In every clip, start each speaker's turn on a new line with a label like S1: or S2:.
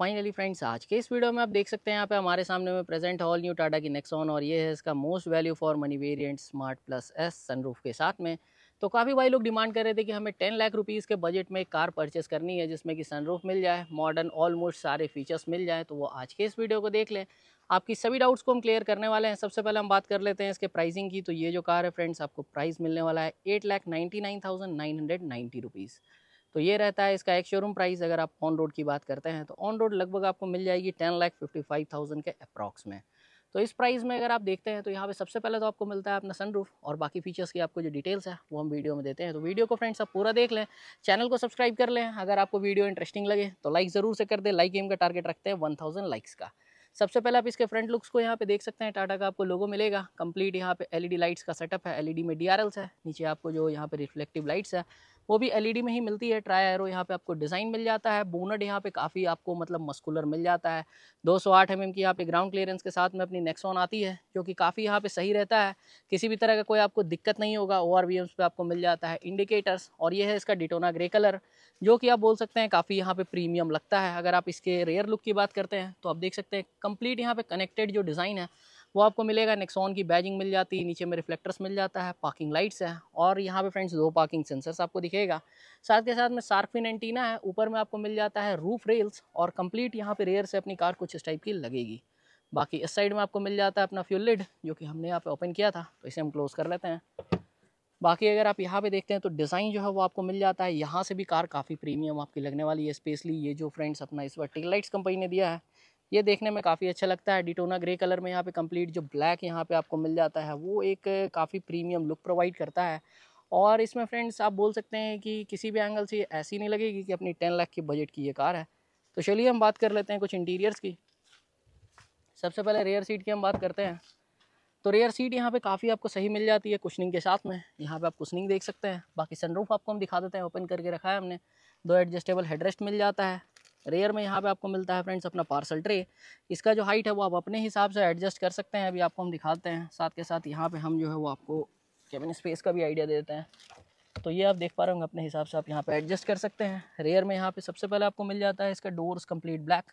S1: finally friends आज के इस वीडियो में आप देख सकते हैं यहाँ पे हमारे सामने में प्रेजेंट ऑल न्यू टाटा की नेक्सॉन और ये है इसका most value for money variant smart plus S sunroof के साथ में तो काफ़ी भाई लोग डिमांड कर रहे थे कि हमें टेन लाख रुपीज़ के बजट में कार परचेस करनी है जिसमें कि सनरूफ मिल जाए मॉडर्न ऑलमोस्ट सारे फीचर्स मिल जाए तो वो आज के इस वीडियो को देख लें आपकी सभी डाउट्स को हम क्लियर करने वाले हैं सबसे पहले हम बात कर लेते हैं इसके प्राइसिंग की तो ये जो कार है फ्रेंड्स आपको प्राइस मिलने वाला है eight lakh ninety nine thousand nine hundred ninety rupees तो ये रहता है इसका एक शोरूम प्राइस अगर आप ऑन रोड की बात करते हैं तो ऑन रोड लगभग आपको मिल जाएगी ten lakh fifty five thousand के अप्रॉक्स में तो इस प्राइस में अगर आप देखते हैं तो यहाँ पे सबसे पहले तो आपको मिलता है अपना सनरूफ और बाकी फीचर्स की आपको जो डिटेल्स है वो हम वीडियो में देते हैं तो वीडियो को फ्रेंड्स आप पूरा देख लें चैनल को सब्सक्राइब कर लें अगर आपको वीडियो इंटरेस्टिंग लगे तो लाइक ज़रूर से कर दे लाइक एम का टारगेट रखते हैं वन लाइक्स का सबसे पहले आप इसके फ्रंट लुक्स को यहाँ पे देख सकते हैं टाटा का आपको लोगो मिलेगा कंप्लीट यहाँ पे एलईडी लाइट्स का सेटअप है एलईडी में डीआरएल्स है नीचे आपको जो यहाँ पे रिफ्लेक्टिव लाइट्स है वो भी एलईडी e में ही मिलती है ट्राई एरो यहाँ पे आपको डिज़ाइन मिल जाता है बोनड यहाँ पे काफ़ी आपको मतलब मस्कुलर मिल जाता है 208 सौ एम की यहाँ पे ग्राउंड क्लियरेंस के साथ में अपनी नेक्सॉन आती है जो कि काफ़ी यहाँ पे सही रहता है किसी भी तरह का कोई आपको दिक्कत नहीं होगा ओ आर पे आपको मिल जाता है इंडिकेटर्स और ये है इसका डिटोना ग्रे कलर जो कि आप बोल सकते हैं काफ़ी यहाँ पर प्रीमियम लगता है अगर आप इसके रेयर लुक की बात करते हैं तो आप देख सकते हैं कंप्लीट यहाँ पर कनेक्टेड जो डिज़ाइन है वो आपको मिलेगा नेक्सॉन की बैजिंग मिल जाती है नीचे में रिफ्लेक्टर्स मिल जाता है पार्किंग लाइट्स हैं और यहाँ पे फ्रेंड्स दो पार्किंग सेंसर्स आपको दिखेगा साथ के साथ में सार्फिन एंटीना है ऊपर में आपको मिल जाता है रूफ रेल्स और कंप्लीट यहाँ पे रेयर से अपनी कार कुछ इस टाइप की लगेगी बाकी इस साइड में आपको मिल जाता है अपना फ्यूल लिड जो कि हमने यहाँ पर ओपन किया था तो इसे हम क्लोज़ कर लेते हैं बाकी अगर आप यहाँ पे देखते हैं तो डिज़ाइन जो है वो आपको मिल जाता है यहाँ से भी कार काफ़ी प्रीमियम आपकी लगने वाली है स्पेशली ये जो फ्रेंड्स अपना इस बार टेल लाइट्स कंपनी ने दिया है ये देखने में काफ़ी अच्छा लगता है डिटोना ग्रे कलर में यहाँ पे कंप्लीट जो ब्लैक यहाँ पे आपको मिल जाता है वो एक काफ़ी प्रीमियम लुक प्रोवाइड करता है और इसमें फ्रेंड्स आप बोल सकते हैं कि किसी भी एंगल से ऐसी नहीं लगेगी कि अपनी टेन लाख की बजट की ये कार है तो चलिए हम बात कर लेते हैं कुछ इंटीरियर्स की सबसे पहले रेयर सीट की हम बात करते हैं तो रेयर सीट यहाँ पे काफ़ी आपको सही मिल जाती है कुशनिंग के साथ में यहाँ पे आप कुशनिंग देख सकते हैं बाकी सनरूफ आपको हम दिखा देते हैं ओपन करके रखा है हमने दो एडजस्टेबल हेडरेस्ट मिल जाता है रेयर में यहाँ पे आपको मिलता है फ्रेंड्स अपना पार्सल ट्रे इसका जो हाइट है वो आप अपने हिसाब से एडजस्ट कर सकते हैं अभी आपको हम दिखाते हैं साथ के साथ यहाँ पे हम जो है वो आपको कैबिन स्पेस का भी आइडिया दे देते हैं तो ये आप देख पा रहे होंगे अपने हिसाब से आप यहाँ पर एडजस्ट कर सकते हैं रेयर में यहाँ पर सबसे पहले आपको मिल जाता है इसका doors complete black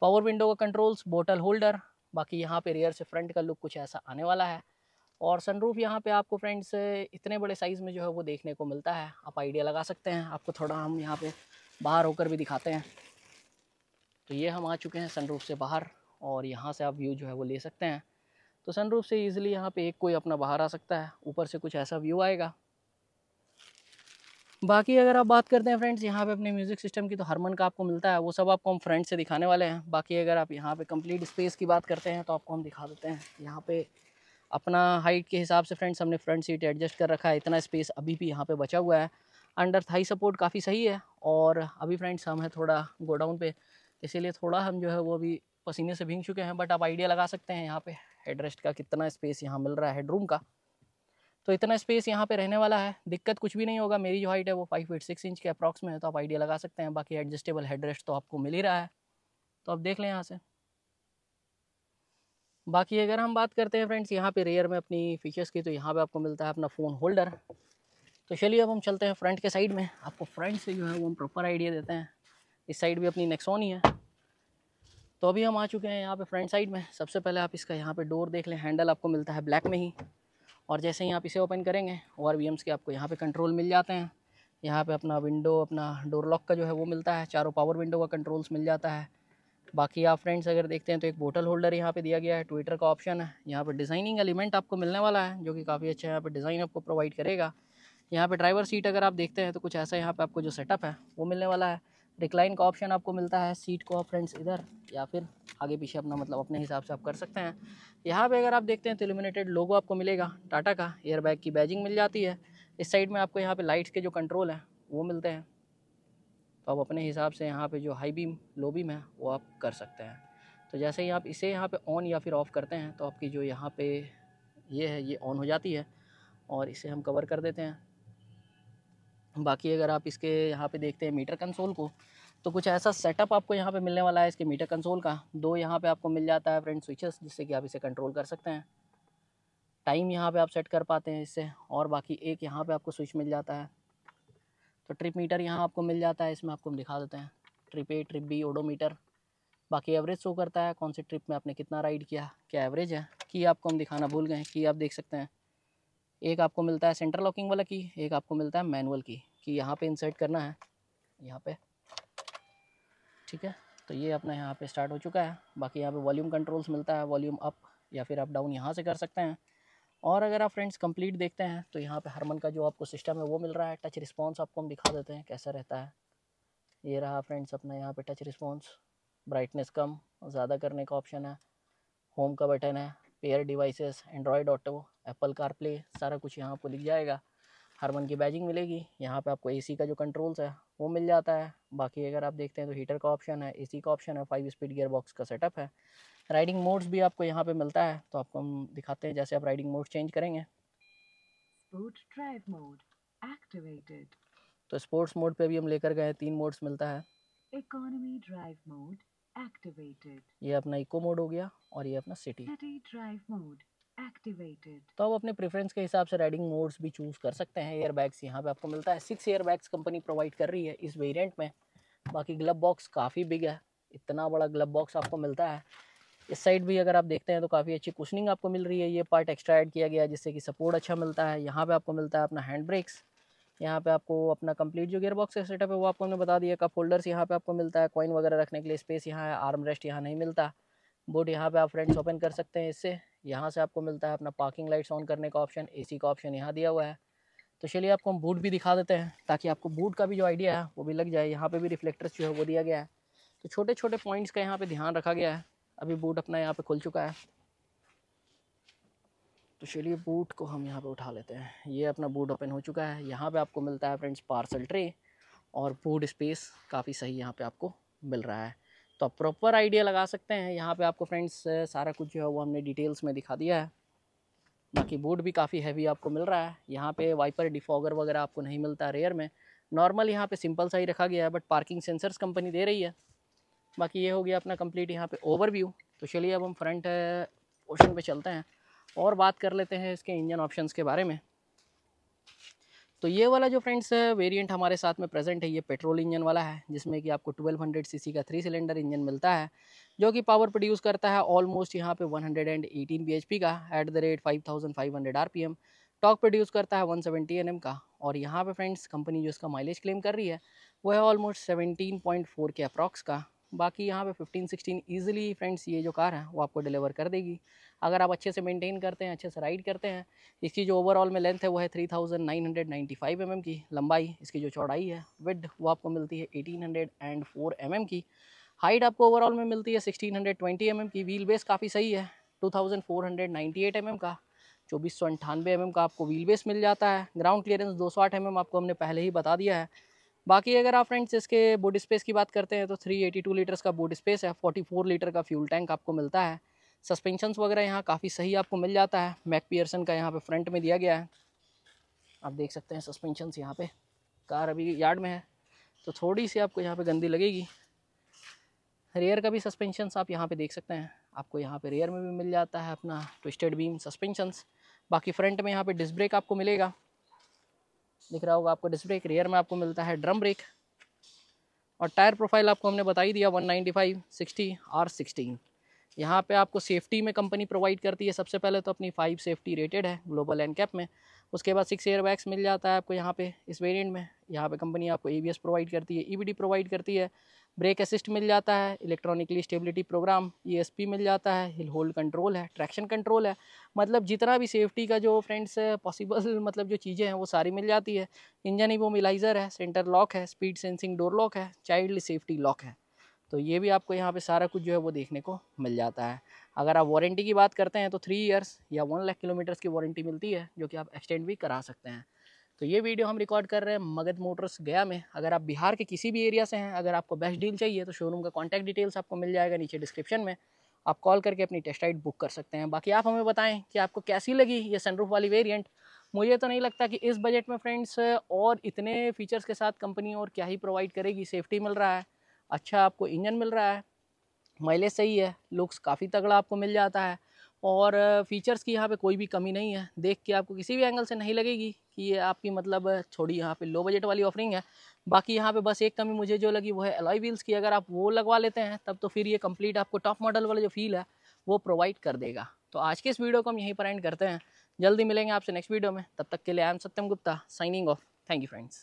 S1: power window का कंट्रोल्स बोटल होल्डर बाकी यहाँ पर रेयर से फ्रंट का लुक कुछ ऐसा आने वाला है और सनरूफ यहाँ पे आपको फ्रेंड्स इतने बड़े साइज़ में जो है वो देखने को मिलता है आप आइडिया लगा सकते हैं आपको थोड़ा हम यहाँ पे बाहर होकर भी दिखाते हैं तो ये हम आ चुके हैं सनरूफ से बाहर और यहाँ से आप व्यू जो है वो ले सकते हैं तो सनरूफ से ईजिली यहाँ पे एक कोई अपना बाहर आ सकता है ऊपर से कुछ ऐसा व्यू आएगा बाकी अगर आप बात करते हैं फ्रेंड्स यहाँ पे अपने म्यूज़िक सिस्टम की तो हरमन का आपको मिलता है वो सब आपको हम फ्रेंड से दिखाने वाले हैं बाकी अगर आप यहाँ पे कंप्लीट स्पेस की बात करते हैं तो आपको हम दिखा देते हैं यहाँ पे अपना हाइट के हिसाब से फ्रेंड्स हमने फ्रंट सीट एडजस्ट कर रखा है इतना स्पेस अभी भी यहाँ पर बचा हुआ है अंडर थाई सपोर्ट काफ़ी सही है और अभी फ्रेंड्स हम हैं थोड़ा गोडाउन पे इसीलिए थोड़ा हम जो है वो अभी पसीने से भींग चुके हैं बट आप आइडिया लगा सकते हैं यहाँ पे हेड रेस्ट का कितना स्पेस यहाँ मिल रहा है हेडरूम का तो इतना स्पेस यहाँ पे रहने वाला है दिक्कत कुछ भी नहीं होगा मेरी जो हाइट है वो फाइव फीट सिक्स इंच के अप्रॉक्स में है तो आप आइडिया लगा सकते हैं बाकी एडजस्टेबल हेड रेस्ट तो आपको मिल ही रहा है तो आप देख लें यहाँ से बाकी अगर हम बात करते हैं फ्रेंड्स यहाँ पे रेयर में अपनी फीचर्स की तो यहाँ पे आपको मिलता है अपना फ़ोन होल्डर तो चलिए अब हम चलते हैं फ्रंट के साइड में आपको फ्रंट से जो है वो हम प्रॉपर आइडिया देते हैं इस साइड भी अपनी नेक्सॉन ही है तो अभी हम आ चुके हैं यहाँ पे फ्रंट साइड में सबसे पहले आप इसका यहाँ पे डोर देख लें हैंडल आपको मिलता है ब्लैक में ही और जैसे ही आप इसे ओपन करेंगे ओ आर के आपको यहाँ पे कंट्रोल मिल जाते हैं यहाँ पे अपना विंडो अपना डोर लॉक का जो है वो मिलता है चारों पावर विंडो का कंट्रोल्स मिल जाता है बाकी आप फ्रेंड्स अगर देखते हैं तो एक बोटल होल्डर यहाँ पर दिया गया है ट्विटर का ऑप्शन है यहाँ पर डिज़ाइनिंग एलिमेंट आपको मिलने वाला है जो कि काफ़ी अच्छा यहाँ पर डिज़ाइन आपको प्रोवाइड करेगा यहाँ पे ड्राइवर सीट अगर आप देखते हैं तो कुछ ऐसा यहाँ पे आपको जो सेटअप है वो मिलने वाला है रिक्लाइन का ऑप्शन आपको मिलता है सीट को आप फ्रेंड्स इधर या फिर आगे पीछे अपना मतलब अपने हिसाब से आप कर सकते हैं यहाँ पे अगर आप देखते हैं तो एल्यूमिनेटेड लोगो आपको मिलेगा टाटा का एयरबैग की बैजिंग मिल जाती है इस साइड में आपको यहाँ पर लाइट्स के जो कंट्रोल हैं वो मिलते हैं तो आप अपने हिसाब से यहाँ पर जो हाई बीम लो बीम है वो आप कर सकते हैं तो जैसे ही आप इसे यहाँ पर ऑन या फिर ऑफ़ करते हैं तो आपकी जो यहाँ पर ये है ये ऑन हो जाती है और इसे हम कवर कर देते हैं बाकी अगर आप इसके यहाँ पे देखते हैं मीटर कंसोल को तो कुछ ऐसा सेटअप आपको यहाँ पे मिलने वाला है इसके मीटर कंसोल का दो यहाँ पे आपको मिल जाता है फ्रेंड स्विचेस जिससे कि आप इसे कंट्रोल कर सकते हैं टाइम यहाँ पे आप सेट कर पाते हैं इससे और बाकी एक यहाँ पे आपको स्विच मिल जाता है तो ट्रिप मीटर यहाँ आपको मिल जाता है इसमें आपको हम दिखा देते हैं trip A trip B odo बाकी एवरेज शो करता है कौन से ट्रिप में आपने कितना राइड किया क्या एवरेज है कि आपको हम दिखाना भूल गए कि आप देख सकते हैं एक आपको मिलता है सेंटर लॉकिंग वाला की एक आपको मिलता है मैनुअल की कि यहाँ पे इंसर्ट करना है यहाँ पे ठीक है तो ये अपना यहाँ पे स्टार्ट हो चुका है बाकी यहाँ पे वॉल्यूम कंट्रोल्स मिलता है वॉल्यूम अप या फिर आप डाउन यहाँ से कर सकते हैं और अगर आप फ्रेंड्स कंप्लीट देखते हैं तो यहाँ पे हरमन का जो आपको सिस्टम है वो मिल रहा है टच रिस्पॉन्स आपको हम दिखा देते हैं कैसा रहता है ये रहा फ्रेंड्स अपना यहाँ पर टच रिस्पॉन्स ब्राइटनेस कम ज़्यादा करने का ऑप्शन है होम का बटन है pair devices Android Auto Apple CarPlay सारा कुछ यहाँ आपको दिख जाएगा हारमन की बैजिंग मिलेगी यहाँ पे आपको एसी का जो कंट्रोल्स है वो मिल जाता है बाकी अगर आप देखते हैं तो हीटर का ऑप्शन है एसी का ऑप्शन है फाइव स्पीड गियर बॉक्स का सेटअप है राइडिंग मोड्स भी आपको यहाँ पे मिलता है तो आपको हम दिखाते हैं जैसे आप राइडिंग मोड चेंज करेंगे तो स्पोर्ट्स मोड पे भी हम लेकर गए तीन मोड्स मिलता है इकोनॉमी ड्राइव मोड ये अपना इको मोड हो गया और ये अपना सिटी ड्राइव मोड एक्टिवेटेड तो आप अपने प्रेफरेंस के हिसाब से राइडिंग मोड्स भी चूज़ कर सकते हैं एयर बैग्स यहाँ पे आपको मिलता है six air bags company provide कर रही है इस वेरिएंट में बाकी ग्लब बॉक्स काफ़ी बिग है इतना बड़ा ग्लब बॉक्स आपको मिलता है इस साइड भी अगर आप देखते हैं तो काफ़ी अच्छी कुशनिंग आपको मिल रही है ये पार्ट एक्स्ट्रा ऐड किया गया जिससे कि सपोर्ट अच्छा मिलता है यहाँ पर आपको मिलता है अपना हैंड ब्रेक्स यहाँ पे आपको अपना कंप्लीट जो गियर बॉक्स का सेटअप है वो आपको हमने बता दिया कप होल्डर्स यहाँ पे आपको मिलता है कॉइन वगैरह रखने के लिए स्पेस यहाँ है आर्म रेस्ट यहाँ नहीं मिलता बोट यहाँ पे आप फ्रेंड्स ओपन कर सकते हैं इससे यहाँ से आपको मिलता है अपना पार्किंग लाइट्स ऑन करने का ऑप्शन ए का ऑप्शन यहाँ दिया हुआ है तो चलिए आपको हम बूट भी दिखा देते हैं ताकि आपको बूट का भी जो आइडिया है वो भी लग जाए यहाँ पर भी रिफ्लेक्टर्स जो है वो दिया गया है तो छोटे छोटे पॉइंट्स का यहाँ पर ध्यान रखा गया है अभी बूट अपना यहाँ पर खुल चुका है तो चलिए बूट को हम यहाँ पे उठा लेते हैं ये अपना बूट ओपन हो चुका है यहाँ पे आपको मिलता है फ्रेंड्स पार्सल ट्रे और बूट स्पेस काफ़ी सही यहाँ पे आपको मिल रहा है तो आप प्रॉपर आइडिया लगा सकते हैं यहाँ पे आपको फ्रेंड्स सारा कुछ जो है वो हमने डिटेल्स में दिखा दिया है बाकी बूट भी काफ़ी हैवी आपको मिल रहा है यहाँ पर वाइपर डिफॉगर वगैरह आपको नहीं मिलता रेयर में नॉर्मल यहाँ पर सिंपल सा ही रखा गया है बट पार्किंग सेंसर्स कंपनी दे रही है बाकी ये हो गया अपना कम्प्लीट यहाँ पर ओवरव्यू तो चलिए अब हम फ्रंट पोर्शन पर चलते हैं और बात कर लेते हैं इसके इंजन ऑप्शंस के बारे में तो ये वाला जो फ्रेंड्स वेरिएंट हमारे साथ में प्रेजेंट है ये पेट्रोल इंजन वाला है जिसमें कि आपको 1200 सीसी का थ्री सिलेंडर इंजन मिलता है जो कि पावर प्रोड्यूस करता है ऑलमोस्ट यहाँ पे 118 हंड्रेड का at the rate 5500 rpm torque produce करता है 170 nm का और यहाँ पे फ्रेंड्स कंपनी जो इसका माइलेज क्लेम कर रही है वो है ऑलमोस्ट सेवेंटीन के अप्रॉक्स का बाकी यहाँ पे 15 16 ईजिली फ्रेंड्स ये जो कार है वो आपको डिलीवर कर देगी अगर आप अच्छे से मेंटेन करते हैं अच्छे से राइड करते हैं इसकी जो ओवरऑल में लेंथ है वो है 3995 एमएम mm की लंबाई इसकी जो चौड़ाई है विड वो आपको मिलती है 1804 एम mm की हाइट आपको ओवरऑल में मिलती है 1620 एम mm की व्हील बेस काफ़ी सही है 2498 एम mm का चौबीस सौ mm का आपको व्हील बेस मिल जाता है ग्राउंड क्लियरेंस दो सौ mm आपको हमने पहले ही बता दिया है बाकी अगर आप फ्रेंड्स इसके बोड स्पेस की बात करते हैं तो 382 लीटर्स का बोड स्पेस है 44 लीटर का फ्यूल टैंक आपको मिलता है सस्पेंशंस वगैरह यहाँ काफ़ी सही आपको मिल जाता है मैक पियर्सन का यहाँ पे फ्रंट में दिया गया है आप देख सकते हैं सस्पेंशंस यहाँ पे कार अभी यार्ड में है तो थोड़ी सी आपको यहाँ पर गंदी लगेगी रेयर का भी सस्पेंशंस आप यहाँ पर देख सकते हैं आपको यहाँ पर रेयर में भी मिल जाता है अपना ट्विस्टेड बीम सस्पेंशंस बाकी फ्रंट में यहाँ पे डिस्क ब्रेक आपको मिलेगा दिख रहा होगा आपको डिस्क ब्रेक में आपको मिलता है ड्रम ब्रेक और टायर प्रोफाइल आपको हमने बताई दिया 195 60 आर सिक्सटीन यहाँ पे आपको सेफ्टी में कंपनी प्रोवाइड करती है सबसे पहले तो अपनी फाइव सेफ्टी रेटेड है ग्लोबल एंड कैप में उसके बाद सिक्स एयर बैग्स मिल जाता है आपको यहाँ पे इस वेरिएंट में यहाँ पे कंपनी आपको ए प्रोवाइड करती है ई e प्रोवाइड करती है ब्रेक असिस्ट मिल जाता है इलेक्ट्रॉनिकली स्टेबिलिटी प्रोग्राम ई मिल जाता है हिल होल्ड कंट्रोल है ट्रैक्शन कंट्रोल है मतलब जितना भी सेफ्टी का जो फ्रेंड्स पॉसिबल मतलब जो चीज़ें हैं वो सारी मिल जाती है इंजन इवोमिलाइज़र है सेंटर लॉक है स्पीड सेंसिंग डोर लॉक है चाइल्ड सेफ्टी लॉक है तो ये भी आपको यहाँ पे सारा कुछ जो है वो देखने को मिल जाता है अगर आप वारंटी की बात करते हैं तो थ्री इयर्स या वन लाख किलोमीटर्स की वारंटी मिलती है जो कि आप एक्सटेंड भी करा सकते हैं तो ये वीडियो हम रिकॉर्ड कर रहे हैं मगध मोटर्स गया में अगर आप बिहार के किसी भी एरिया से हैं अगर आपको बेस्ट डील चाहिए तो शोरूम का कॉन्टैक्ट डिटेल्स आपको मिल जाएगा नीचे डिस्क्रिप्शन में आप कॉल करके अपनी टेस्ट राइड बुक कर सकते हैं बाकी आप हमें बताएँ कि आपको कैसी लगी ये सनरूफ वाली वेरियंट मुझे तो नहीं लगता कि इस बजट में फ्रेंड्स और इतने फीचर्स के साथ कंपनी और क्या ही प्रोवाइड करेगी सेफ्टी मिल रहा है अच्छा आपको इंजन मिल रहा है माइलेज सही है लुक्स काफ़ी तगड़ा आपको मिल जाता है और फीचर्स की यहाँ पे कोई भी कमी नहीं है देख के आपको किसी भी एंगल से नहीं लगेगी कि ये आपकी मतलब छोड़ी यहाँ पे लो बजट वाली ऑफरिंग है बाकी यहाँ पे बस एक कमी मुझे जो लगी वो है एलॉय व्हील्स की अगर आप वो लगवा लेते हैं तब तो फिर ये कंप्लीट आपको टॉप मॉडल वाला जो फील है वो प्रोवाइड कर देगा तो आज के इस वीडियो को हम यहीं पर एंड करते हैं जल्दी मिलेंगे आपसे नेक्स्ट वीडियो में तब तक के लिए I am Satyam Gupta signing off thank you friends